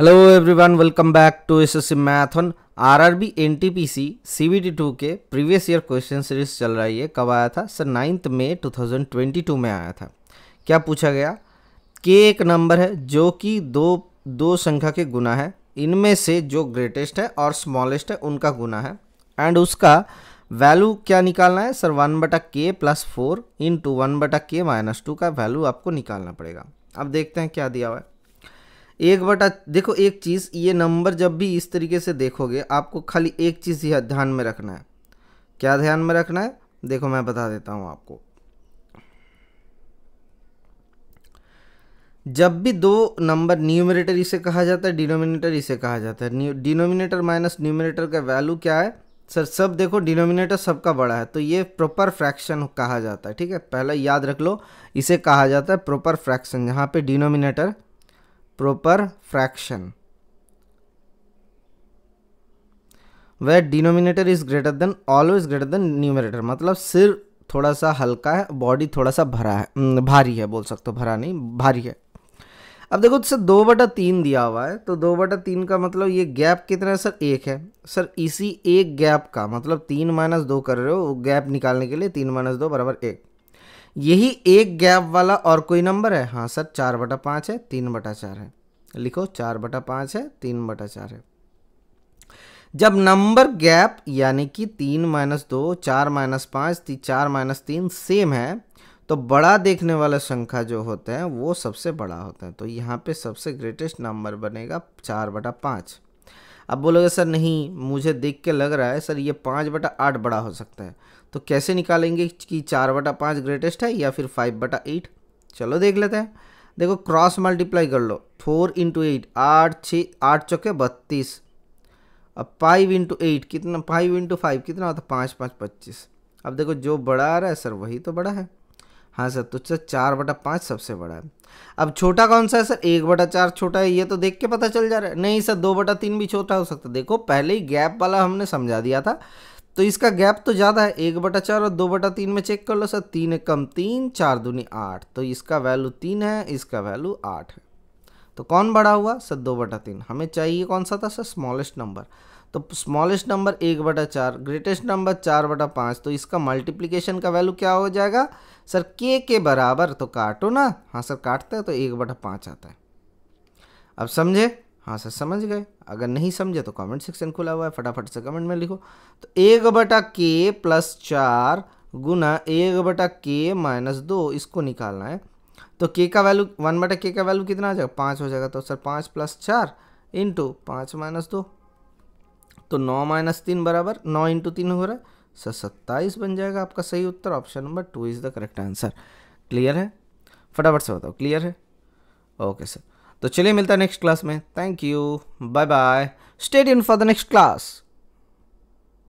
hello everyone welcome back to S S Mathon R R B N T P C C B T two के previous year question series चल रही है कब आया था sir ninth twenty 2022 में आया था क्या पूछा गया के एक नंबर है जो कि दो दो संख्या के गुना है इनमें से जो ग्रेटेस्ट है और स्मॉलेस्ट है उनका गुना है एंड उसका वैल्यू क्या निकालना है सर वन बटा k plus four into one बटा के माइनस टू का वैल्यू आपको निकालना पड़ेगा अब देखते हैं क्या दिया हुआ है एक बटा देखो एक चीज़ ये नंबर जब भी इस तरीके से देखोगे आपको खाली एक चीज़ ही ध्यान में रखना है क्या ध्यान में रखना है देखो मैं बता देता हूँ आपको जब भी दो नंबर न्यूमिनेटर इसे कहा जाता है डिनोमिनेटर इसे कहा जाता है डिनोमिनेटर माइनस न्यूमिनेटर का वैल्यू क्या है सर सब देखो डिनोमिनेटर सबका बड़ा है तो ये प्रॉपर फ्रैक्शन कहा जाता है ठीक है पहले याद रख लो इसे कहा जाता है प्रॉपर फ्रैक्शन जहाँ पे denominator proper fraction where denominator is greater than always greater than numerator मतलब सिर थोड़ा सा हल्का है बॉडी थोड़ा सा भरा है भारी है बोल सकते हो भरा नहीं भारी है अब देखो सर दो बटा तीन दिया हुआ है तो दो बटा तीन का मतलब ये गैप कितना है सर एक है सर इसी एक गैप का मतलब तीन माइनस दो कर रहे हो गैप निकालने के लिए तीन माइनस दो बराबर एक यही एक गैप वाला और कोई नंबर है हाँ सर चार बटा पाँच है तीन बटा चार है लिखो चार बटा पाँच है तीन बटा चार है जब नंबर गैप यानी कि तीन माइनस दो चार माइनस पाँच ती, चार माइनस तीन सेम है तो बड़ा देखने वाला संख्या जो होते हैं वो सबसे बड़ा होता है तो यहाँ पे सबसे ग्रेटेस्ट नंबर बनेगा चार बटा पाँच अब बोलोगे सर नहीं मुझे देख के लग रहा है सर ये पाँच बटा आठ बड़ा हो सकता है तो कैसे निकालेंगे कि चार बटा पाँच ग्रेटेस्ट है या फिर फाइव बटा एट चलो देख लेते हैं देखो क्रॉस मल्टीप्लाई कर लो फोर इंटू एट आठ छः आठ चौके बत्तीस अब फाइव इंटू एट कितना फाइव इंटू फाइव कितना होता है पाँच पाँच पच्चीस अब देखो जो बड़ा आ रहा है सर वही तो बड़ा है हाँ सर तो सर चार बटा पाँच सबसे बड़ा है अब छोटा कौन सा है सर एक बटा चार छोटा है ये तो देख के पता चल जा रहा है नहीं सर दो बटा तीन भी छोटा हो सकता देखो पहले ही गैप वाला हमने समझा दिया था तो इसका गैप तो ज़्यादा है एक बटा चार और दो बटा तीन में चेक कर लो सर तीन कम तीन चार दूनी आठ तो इसका वैल्यू तीन है इसका वैल्यू आठ है तो कौन बड़ा हुआ सर दो बटा तीन हमें चाहिए कौन सा था सर स्मॉलेस्ट नंबर तो स्मॉलेस्ट नंबर एक बटा चार ग्रेटेस्ट नंबर चार बटा पाँच तो इसका मल्टीप्लिकेशन का वैल्यू क्या हो जाएगा सर के के बराबर तो काटो ना हाँ सर काटते हैं तो एक बटा पाँच आता है अब समझे हाँ सर समझ गए अगर नहीं समझे तो कमेंट सेक्शन खुला हुआ है फटाफट से कमेंट में लिखो तो एक बटा के प्लस चार गुना एक बटा के माइनस दो इसको निकालना है तो के का वैल्यू वन बटा के का वैल्यू कितना आ जाएगा पाँच हो जाएगा तो सर पाँच प्लस चार इंटू पाँच माइनस दो तो नौ माइनस तीन बराबर नौ इंटू तीन हो रहा है सर सत्ताईस बन जाएगा आपका सही उत्तर option number two is the correct answer clear है फटाफट से बताओ क्लियर है ओके सर तो चलिए मिलता है नेक्स्ट क्लास में thank you bye bye stay इन फॉर द नेक्स्ट क्लास